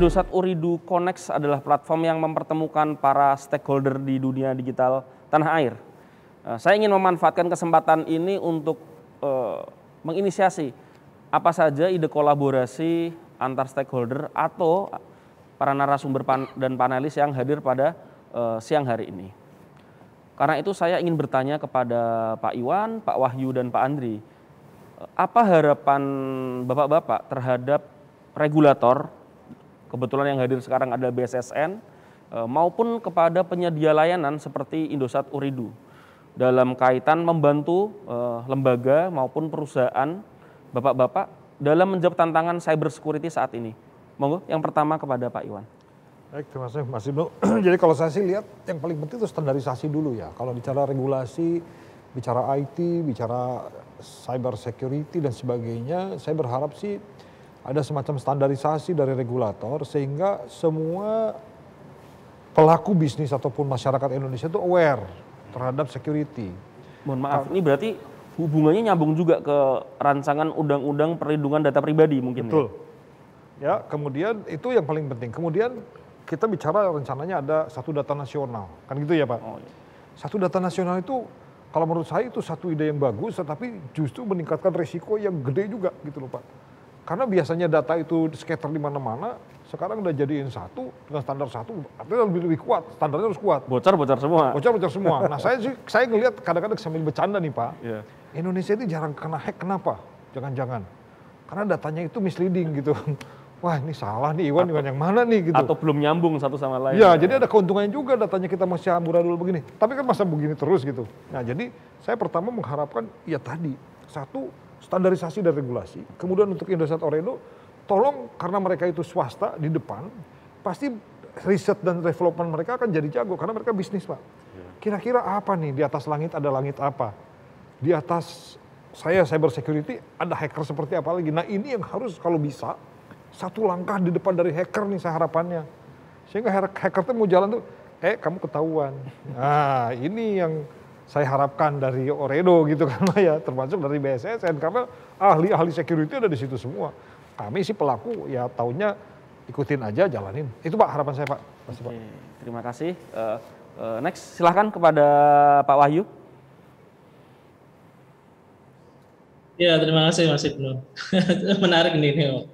Indosat Uridu Connect adalah platform yang mempertemukan para stakeholder di dunia digital tanah air. Eh, saya ingin memanfaatkan kesempatan ini untuk eh, menginisiasi apa saja ide kolaborasi antar stakeholder atau para narasumber dan panelis yang hadir pada eh, siang hari ini. Karena itu saya ingin bertanya kepada Pak Iwan, Pak Wahyu, dan Pak Andri, apa harapan Bapak-Bapak terhadap regulator Kebetulan yang hadir sekarang adalah eh, BSSN maupun kepada penyedia layanan seperti Indosat Uridu dalam kaitan membantu eh, lembaga maupun perusahaan bapak-bapak dalam menjawab tantangan cyber security saat ini. Monggo, yang pertama kepada Pak Iwan. Baik, terima kasih Mas Ibnu. Jadi kalau saya sih lihat yang paling penting itu standarisasi dulu ya. Kalau bicara regulasi, bicara IT, bicara cyber security dan sebagainya, saya berharap sih ada semacam standarisasi dari regulator sehingga semua pelaku bisnis ataupun masyarakat Indonesia itu aware terhadap security. Mohon maaf, ini berarti hubungannya nyambung juga ke rancangan undang-undang perlindungan data pribadi mungkin. Ya? Betul. Ya, kemudian itu yang paling penting. Kemudian kita bicara rencananya ada satu data nasional, kan gitu ya Pak? Oh, iya. Satu data nasional itu kalau menurut saya itu satu ide yang bagus, tetapi justru meningkatkan risiko yang gede juga gitu loh Pak karena biasanya data itu scatter di mana-mana, sekarang udah jadiin satu dengan standar satu artinya lebih lebih kuat standarnya harus kuat bocor bocor semua bocor bocor semua nah saya sih saya ngelihat kadang-kadang sambil bercanda nih pak yeah. Indonesia itu jarang kena hack kenapa jangan-jangan karena datanya itu misleading gitu wah ini salah nih Iwan atau, Iwan yang mana nih gitu atau belum nyambung satu sama lain ya, ya. jadi ada keuntungannya juga datanya kita masih amburadul begini tapi kan masa begini terus gitu nah jadi saya pertama mengharapkan ya tadi satu standarisasi dan regulasi. Kemudian untuk Indosat Oredo, tolong karena mereka itu swasta di depan, pasti riset dan development mereka akan jadi jago karena mereka bisnis pak. Iya. Kira-kira apa nih di atas langit ada langit apa? Di atas saya cyber security ada hacker seperti apa lagi? Nah ini yang harus kalau bisa satu langkah di depan dari hacker nih saya harapannya. Sehingga hacker tuh mau jalan tuh, eh kamu ketahuan. Nah ini yang saya harapkan dari Oredo gitu kan ya, termasuk dari BSSN karena ahli-ahli security ada di situ semua. Kami sih pelaku ya tahunya ikutin aja jalanin. Itu Pak harapan saya Pak. Masih, Pak. terima kasih. Uh, uh, next silahkan kepada Pak Wahyu. Ya terima kasih Mas Ibnu. Menarik nih Neo.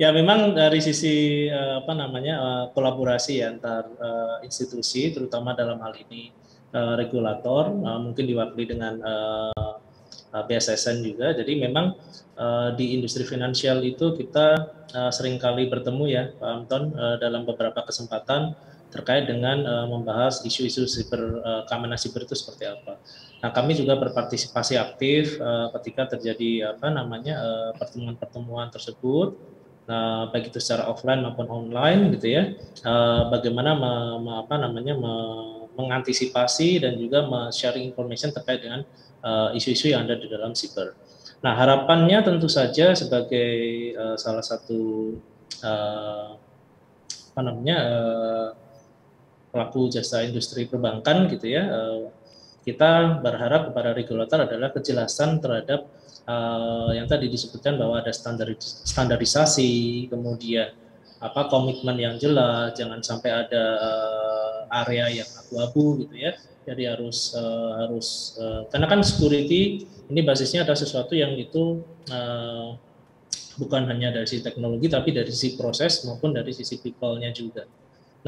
ya memang dari sisi eh, apa namanya kolaborasi ya, antar uh, institusi terutama dalam hal ini Eh, regulator, uh, mungkin diwakili dengan uh, eh, BSSN juga. Jadi memang uh, di industri finansial itu kita uh, seringkali bertemu ya Pak Anton uh, dalam beberapa kesempatan terkait dengan uh, membahas isu-isu siber, uh, keamanan siber itu seperti apa. Nah, kami juga berpartisipasi aktif uh, ketika terjadi apa namanya pertemuan pertemuan-pertemuan tersebut uh, baik itu secara offline maupun online gitu ya. Uh, bagaimana me, me, apa namanya me, mengantisipasi dan juga sharing information terkait dengan eh, isu-isu uh, yang ada di dalam siber. Nah, harapannya tentu saja sebagai uh, salah satu uh, apa namanya uh, pelaku jasa industri perbankan gitu ya, uh, kita berharap kepada regulator adalah kejelasan terhadap uh, yang tadi disebutkan bahwa ada standarisasi, kemudian apa komitmen yang jelas, jangan sampai ada uh, area yang abu-abu gitu ya. Jadi harus uh, harus uh, karena kan security ini basisnya ada sesuatu yang itu uh, bukan hanya dari sisi teknologi tapi dari sisi proses maupun dari sisi people-nya juga.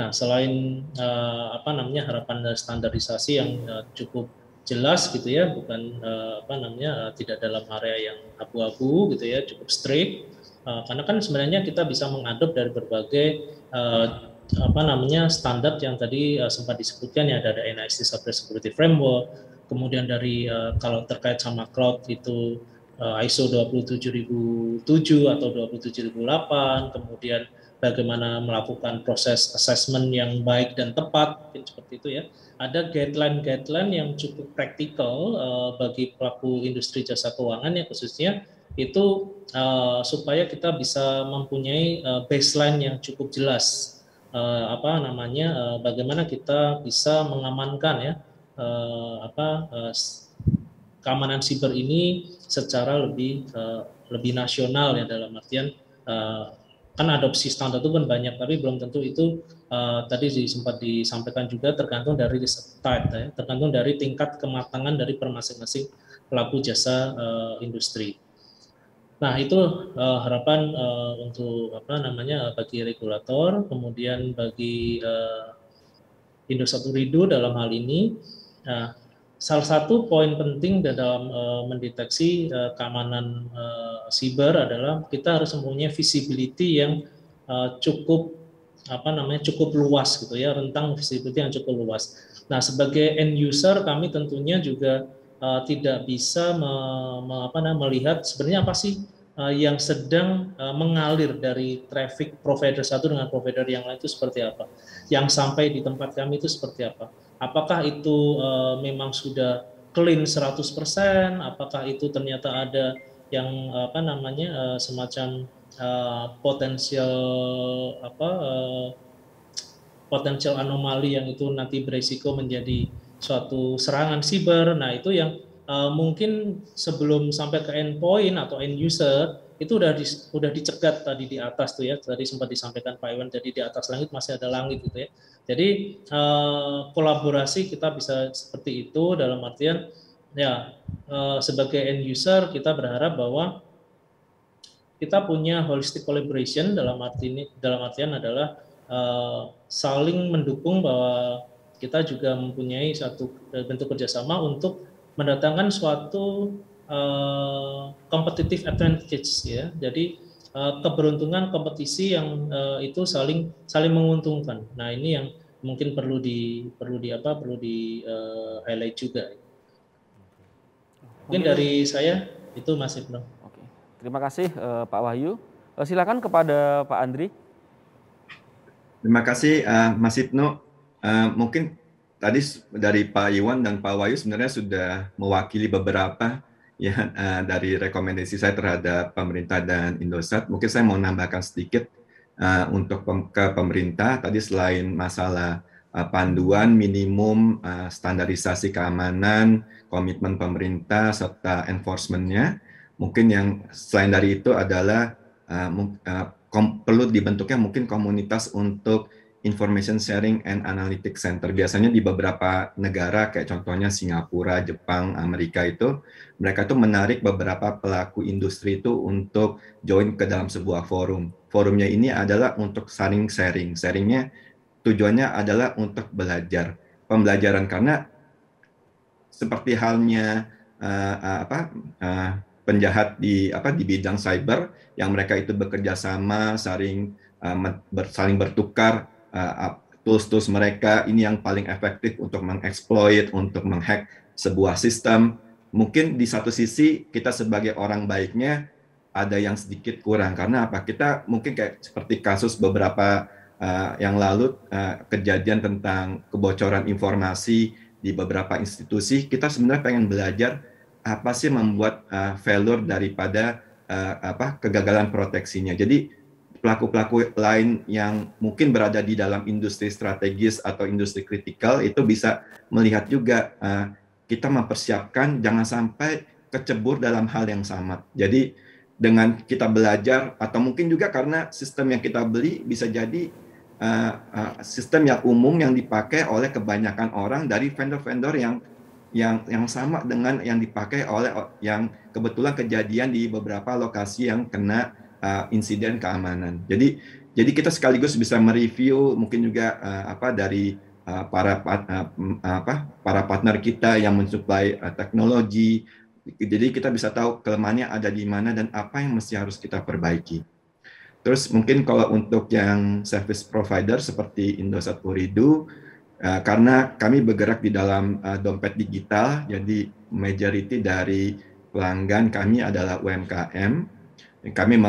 Nah, selain uh, apa namanya harapan standarisasi yang uh, cukup jelas gitu ya, bukan uh, apa namanya uh, tidak dalam area yang abu-abu gitu ya, cukup strict. Uh, karena kan sebenarnya kita bisa mengadopsi dari berbagai uh, apa namanya standar yang tadi uh, sempat disebutkan ya ada NIST Security Framework, kemudian dari uh, kalau terkait sama cloud itu uh, ISO 27007 atau 27008, kemudian bagaimana melakukan proses assessment yang baik dan tepat, mungkin seperti itu ya. Ada guideline-guideline yang cukup praktikal uh, bagi pelaku industri jasa keuangan ya khususnya itu uh, supaya kita bisa mempunyai uh, baseline yang cukup jelas uh, apa namanya uh, bagaimana kita bisa mengamankan ya uh, apa uh, keamanan siber ini secara lebih uh, lebih nasional ya dalam artian uh, kan adopsi standar itu kan banyak tapi belum tentu itu uh, tadi sempat disampaikan juga tergantung dari type ya, tergantung dari tingkat kematangan dari masing-masing pelaku jasa uh, industri. Nah, itu uh, harapan uh, untuk apa namanya bagi regulator, kemudian bagi uh, eh, Indosat Ridu dalam hal ini. Nah, salah satu poin penting dalam uh, mendeteksi uh, keamanan uh, siber adalah kita harus mempunyai visibility yang uh, cukup apa namanya cukup luas gitu ya, rentang visibility yang cukup luas. Nah, sebagai end user kami tentunya juga Eh, tidak bisa me, me, apa, nah, melihat sebenarnya apa sih uh, yang sedang uh, mengalir dari traffic provider satu dengan provider yang lain itu seperti apa, yang sampai di tempat kami itu seperti apa. Apakah itu uh, memang sudah clean 100%, apakah itu ternyata ada yang apa namanya uh, semacam uh, potensial apa uh, potensial anomali yang itu nanti berisiko menjadi suatu serangan siber. Nah, itu yang uh, mungkin sebelum sampai ke endpoint atau end user itu udah di, udah dicegat tadi di atas tuh ya. Tadi sempat disampaikan Pak Iwan jadi di atas langit masih ada langit gitu ya. Jadi uh, kolaborasi kita bisa seperti itu dalam artian ya uh, sebagai end user kita berharap bahwa kita punya holistic collaboration dalam arti ini dalam artian adalah uh, saling mendukung bahwa kita juga mempunyai satu eh, bentuk kerjasama untuk mendatangkan suatu uh, competitive advantage ya. Jadi uh, keberuntungan kompetisi yang uh, itu saling saling menguntungkan. Nah ini yang mungkin perlu di perlu di apa perlu di uh, highlight juga. Mungkin dari saya itu masih belum Oke, terima kasih uh, Pak Wahyu. Uh, silakan kepada Pak Andri. Terima kasih uh, Mas Ibnu. Eh, mungkin tadi dari Pak Iwan dan Pak Wayu sebenarnya sudah mewakili beberapa ya uh, dari rekomendasi saya terhadap pemerintah dan Indosat. Mungkin saya mau nambahkan sedikit uh, untuk pem ke pemerintah tadi selain masalah uh, panduan minimum uh, standarisasi keamanan, komitmen pemerintah serta enforcementnya, mungkin yang selain dari itu adalah uh, uh, perlu dibentuknya mungkin komunitas untuk Information Sharing and Analytics Center. Biasanya di beberapa negara kayak contohnya Singapura, Jepang, Amerika itu mereka tuh menarik beberapa pelaku industri itu untuk join ke dalam sebuah forum. Forumnya ini adalah untuk saling sharing. Sharingnya tujuannya adalah untuk belajar, pembelajaran karena seperti halnya uh, uh, apa uh, penjahat di apa di bidang cyber yang mereka itu bekerja sama saling saling bertukar tools tools uh, mereka ini yang paling efektif untuk mengeksploit, untuk menghack sebuah sistem. Mungkin di satu sisi kita sebagai orang baiknya ada yang sedikit kurang karena apa? Kita mungkin kayak seperti kasus beberapa uh, yang lalu uh, kejadian tentang kebocoran informasi di beberapa institusi, kita sebenarnya pengen belajar apa sih membuat uh, failure daripada uh, apa kegagalan proteksinya. Jadi pelaku-pelaku lain yang mungkin berada di dalam industri strategis atau industri kritikal itu bisa melihat juga uh, kita mempersiapkan jangan sampai kecebur dalam hal yang sama. Jadi dengan kita belajar atau mungkin juga karena sistem yang kita beli bisa jadi uh, uh, sistem yang umum yang dipakai oleh kebanyakan orang dari vendor-vendor yang yang yang sama dengan yang dipakai oleh yang kebetulan kejadian di beberapa lokasi yang kena uh, insiden keamanan. Jadi jadi kita sekaligus bisa mereview mungkin juga uh, apa dari uh, para uh, apa para partner kita yang mensuplai uh, teknologi. Jadi kita bisa tahu kelemahannya ada di mana dan apa yang mesti harus kita perbaiki. Terus mungkin kalau untuk yang service provider seperti Indosat Puridu, karena kami bergerak di dalam dompet digital, jadi majority dari pelanggan kami adalah UMKM kami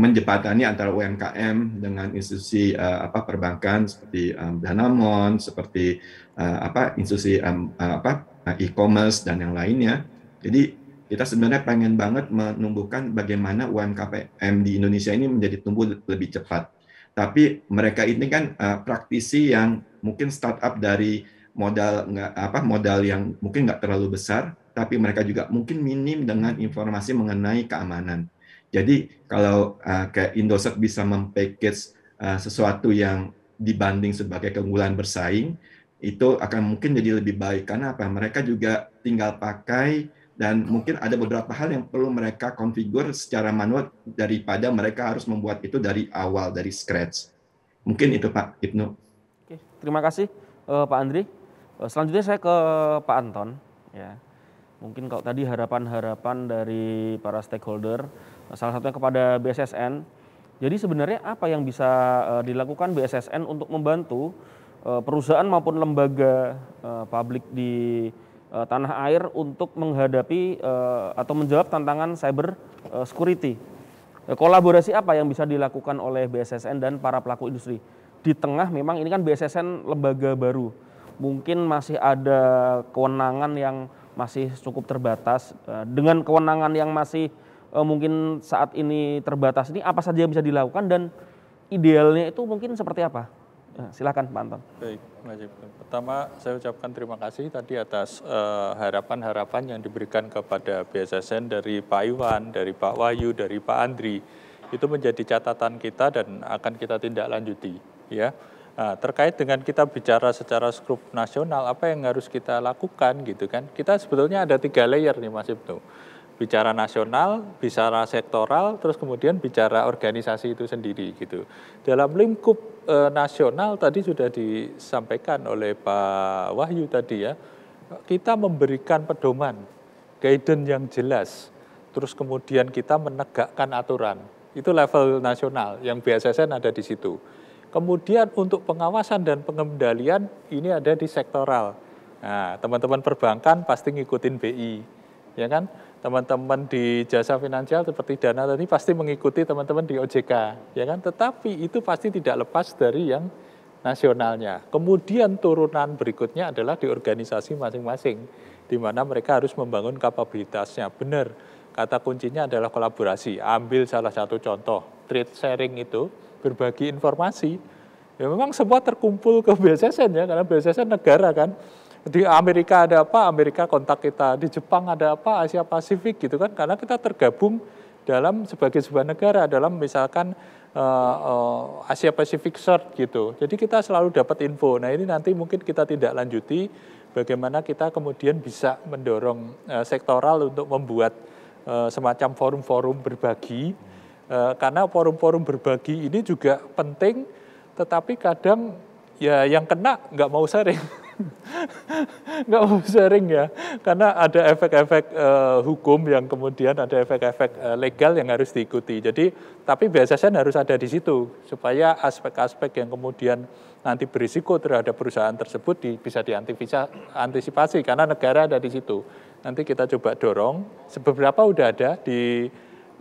menjembatani antara UMKM dengan institusi uh, apa perbankan seperti um, Danamon, seperti uh, apa institusi um, uh, apa e-commerce dan yang lainnya. Jadi kita sebenarnya pengen banget menumbuhkan bagaimana UMKM di Indonesia ini menjadi tumbuh lebih cepat. Tapi mereka ini kan uh, praktisi yang mungkin startup dari modal nggak apa modal yang mungkin nggak terlalu besar, tapi mereka juga mungkin minim dengan informasi mengenai keamanan jadi kalau uh, kayak Indosat bisa mempackage uh, sesuatu yang dibanding sebagai keunggulan bersaing, itu akan mungkin jadi lebih baik karena apa? Mereka juga tinggal pakai dan mungkin ada beberapa hal yang perlu mereka konfigur secara manual daripada mereka harus membuat itu dari awal dari scratch. Mungkin itu Pak Ibnu. Oke, terima kasih uh, Pak Andri. Uh, selanjutnya saya ke Pak Anton ya. Mungkin kalau tadi harapan-harapan dari para stakeholder salah satunya kepada BSSN. Jadi sebenarnya apa yang bisa eh, dilakukan BSSN untuk membantu eh, perusahaan maupun lembaga eh, publik di tanah air untuk menghadapi atau menjawab tantangan cyber security? Kolaborasi apa yang bisa dilakukan oleh BSSN dan para pelaku industri? Di tengah memang ini kan BSSN lembaga baru, mungkin masih ada kewenangan yang masih cukup terbatas dengan kewenangan yang masih Eh, mungkin saat ini terbatas ini apa saja yang bisa dilakukan dan idealnya itu mungkin seperti apa? Nah, silakan Pak Anton. Baik, Pertama saya ucapkan terima kasih tadi atas eh, harapan-harapan yang diberikan kepada BSSN dari Pak Iwan, dari Pak Wahyu, dari Pak Andri. Itu menjadi catatan kita dan akan kita tindak lanjuti. Ya. Nah, terkait dengan kita bicara secara skrup nasional, apa yang harus kita lakukan gitu kan? Kita sebetulnya ada tiga layer nih Mas Ibnu bicara nasional, bicara sektoral, terus kemudian bicara organisasi itu sendiri gitu. Dalam lingkup e, nasional tadi sudah disampaikan oleh Pak Wahyu tadi ya, kita memberikan pedoman, guidance yang jelas, terus kemudian kita menegakkan aturan. Itu level nasional yang BSSN ada di situ. Kemudian untuk pengawasan dan pengendalian ini ada di sektoral. Nah, teman-teman perbankan pasti ngikutin BI ya kan? Teman-teman di jasa finansial seperti Dana tadi pasti mengikuti teman-teman di OJK, ya kan? Tetapi itu pasti tidak lepas dari yang nasionalnya. Kemudian turunan berikutnya adalah di organisasi masing-masing, di mana mereka harus membangun kapabilitasnya. Benar, kata kuncinya adalah kolaborasi. Ambil salah satu contoh, trade sharing itu berbagi informasi. Ya memang semua terkumpul ke BSSN ya, karena BSSN negara kan di Amerika ada apa, Amerika kontak kita, di Jepang ada apa, Asia Pasifik gitu kan, karena kita tergabung dalam sebagai sebuah negara dalam misalkan uh, uh, Asia Pasifik Short gitu. Jadi kita selalu dapat info. Nah ini nanti mungkin kita tidak lanjuti bagaimana kita kemudian bisa mendorong uh, sektoral untuk membuat uh, semacam forum-forum berbagi. Uh, karena forum-forum berbagi ini juga penting, tetapi kadang ya yang kena nggak mau sering. nggak mau sharing ya, karena ada efek-efek uh, hukum yang kemudian ada efek-efek uh, legal yang harus diikuti. Jadi, tapi BSSN harus ada di situ supaya aspek-aspek yang kemudian nanti berisiko terhadap perusahaan tersebut di, bisa diantisipasi karena negara ada di situ. Nanti kita coba dorong. Beberapa udah ada di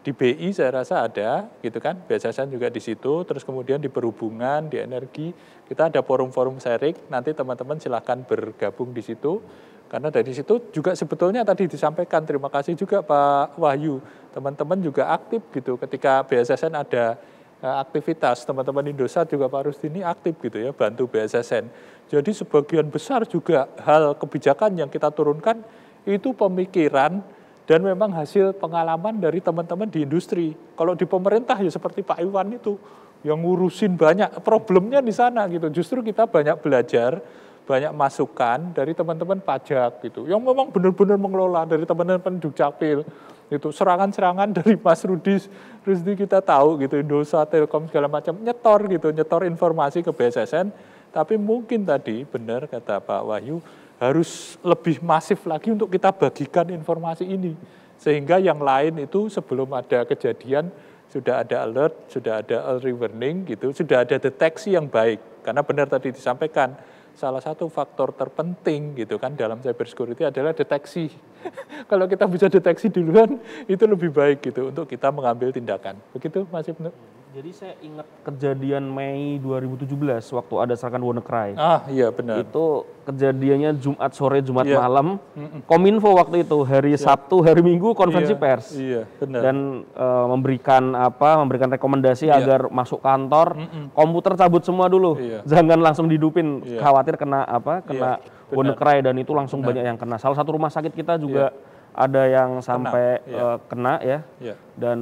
di BI saya rasa ada, gitu kan, biasanya juga di situ, terus kemudian di perhubungan, di energi, kita ada forum-forum sharing, nanti teman-teman silahkan bergabung di situ, karena dari situ juga sebetulnya tadi disampaikan, terima kasih juga Pak Wahyu, teman-teman juga aktif gitu, ketika BSSN ada eh, aktivitas, teman-teman Indosat juga Pak Rustini aktif gitu ya, bantu BSSN. Jadi sebagian besar juga hal kebijakan yang kita turunkan itu pemikiran dan memang hasil pengalaman dari teman-teman di industri. Kalau di pemerintah ya seperti Pak Iwan itu, yang ngurusin banyak problemnya di sana gitu. Justru kita banyak belajar, banyak masukan dari teman-teman pajak gitu. Yang memang benar-benar mengelola dari teman-teman Dukcapil itu serangan-serangan dari Mas Rudi Rusdi kita tahu gitu Indosa Telkom segala macam nyetor gitu nyetor informasi ke BSSN tapi mungkin tadi benar kata Pak Wahyu harus lebih masif lagi untuk kita bagikan informasi ini. Sehingga yang lain itu sebelum ada kejadian, sudah ada alert, sudah ada early warning, gitu, sudah ada deteksi yang baik. Karena benar tadi disampaikan, salah satu faktor terpenting gitu kan dalam cyber security adalah deteksi. Kalau kita bisa deteksi duluan, itu lebih baik gitu untuk kita mengambil tindakan. Begitu Mas Ibnu? Jadi saya ingat kejadian Mei 2017 waktu ada serangan WannaCry. Ah, iya benar. Itu kejadiannya Jumat sore, Jumat yeah. malam. Kominfo waktu itu hari yeah. Sabtu, hari Minggu konvensi yeah. pers. Iya, yeah, benar. Dan uh, memberikan apa? Memberikan rekomendasi yeah. agar masuk kantor, Mm-mm. komputer cabut semua dulu. Yeah. Jangan langsung didupin, yeah. khawatir kena apa? Iya, kena yeah, WannaCry dan itu langsung benar. banyak yang kena. Salah satu rumah sakit kita juga yeah ada yang sampai kena, iya. uh, eh, kena ya yeah. dan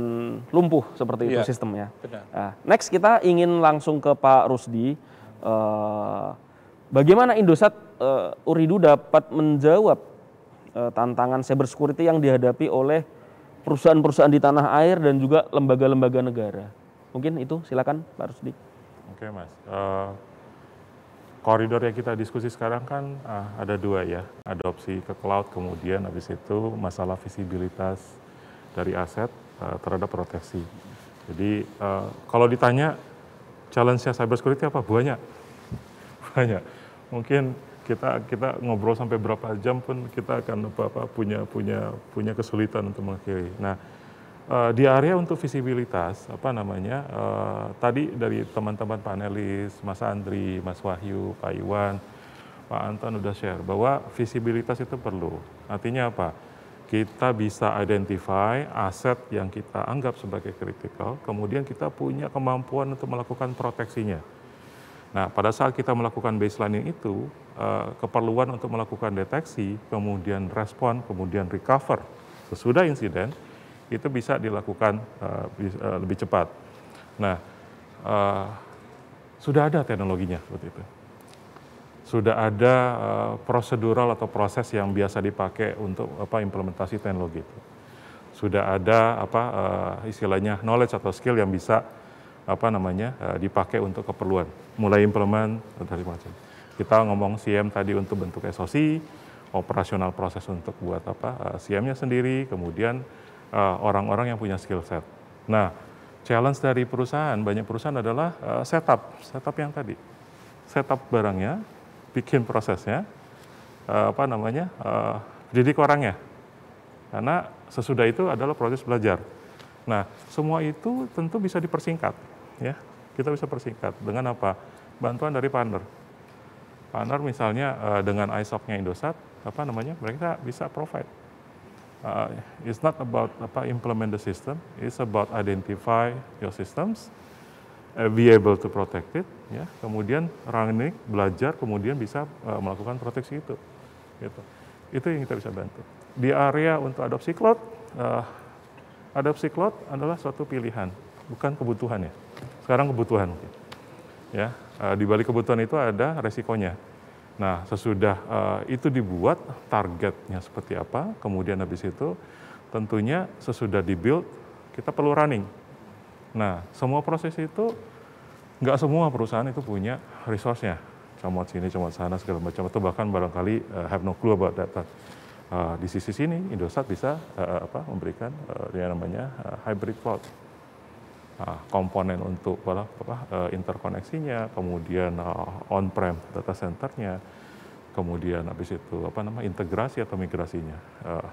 lumpuh seperti itu iya, sistemnya. Nah, next kita ingin langsung ke Pak Rusdi. Uh, bagaimana Indosat uh, Uridu dapat menjawab uh, tantangan cyber security yang dihadapi oleh perusahaan-perusahaan di tanah air dan juga lembaga-lembaga negara? Mungkin itu silakan Pak Rusdi. Oke okay, Mas. Uh koridor yang kita diskusi sekarang kan uh, ada dua ya, adopsi ke cloud, kemudian habis itu masalah visibilitas dari aset uh, terhadap proteksi. Jadi uh, kalau ditanya challenge-nya security apa? Banyak. Banyak. Mungkin kita kita ngobrol sampai berapa jam pun kita akan apa, apa punya punya punya kesulitan untuk mengakhiri. Nah, Uh, di area untuk visibilitas, apa namanya, uh, tadi dari teman-teman panelis, Mas Andri, Mas Wahyu, Pak Iwan, Pak Anton sudah share bahwa visibilitas itu perlu. Artinya apa? Kita bisa identify aset yang kita anggap sebagai kritikal, kemudian kita punya kemampuan untuk melakukan proteksinya. Nah, pada saat kita melakukan baseline itu, eh, keperluan untuk melakukan deteksi, kemudian respon, kemudian recover sesudah insiden, itu bisa dilakukan uh, lebih cepat. Nah, uh, sudah ada teknologinya seperti itu. Sudah ada uh, prosedural atau proses yang biasa dipakai untuk apa implementasi teknologi itu. Sudah ada apa uh, istilahnya knowledge atau skill yang bisa apa namanya uh, dipakai untuk keperluan. Mulai implement dari macam. Kita ngomong CM tadi untuk bentuk SOC, operasional proses untuk buat apa uh, CM-nya sendiri, kemudian Eh, orang-orang yang punya skill set. Nah, challenge dari perusahaan, banyak perusahaan adalah uh, setup, setup yang tadi. Setup barangnya, bikin prosesnya, uh, apa namanya, uh, didik orangnya. Karena sesudah itu adalah proses belajar. Nah, semua itu tentu bisa dipersingkat. ya Kita bisa persingkat dengan apa? Bantuan dari partner. Partner misalnya uh, dengan ISOC-nya Indosat, apa namanya, mereka bisa provide uh, it's not about apa implement the system, it's about identify your systems, uh, be able to protect it, ya. Kemudian running, belajar, kemudian bisa uh, melakukan proteksi itu. Gitu. Itu yang kita bisa bantu. Di area untuk adopsi cloud, uh, adopsi cloud adalah suatu pilihan, bukan kebutuhan ya. Sekarang kebutuhan Ya, uh, di balik kebutuhan itu ada resikonya Nah, sesudah uh, itu dibuat targetnya seperti apa, kemudian habis itu tentunya sesudah dibuild kita perlu running. Nah, semua proses itu nggak semua perusahaan itu punya resource-nya. Comot sini, comot sana, segala macam. itu bahkan barangkali uh, have no clue about data. Uh, eh, di sisi sini, Indosat bisa uh, apa, memberikan uh, yang namanya uh, hybrid cloud. Ah, komponen untuk apa, apa, eh, interkoneksinya, kemudian eh, on-prem data centernya, kemudian habis itu apa nama integrasi atau migrasinya. Ah,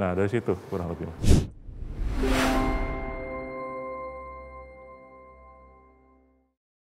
nah dari situ kurang lebih.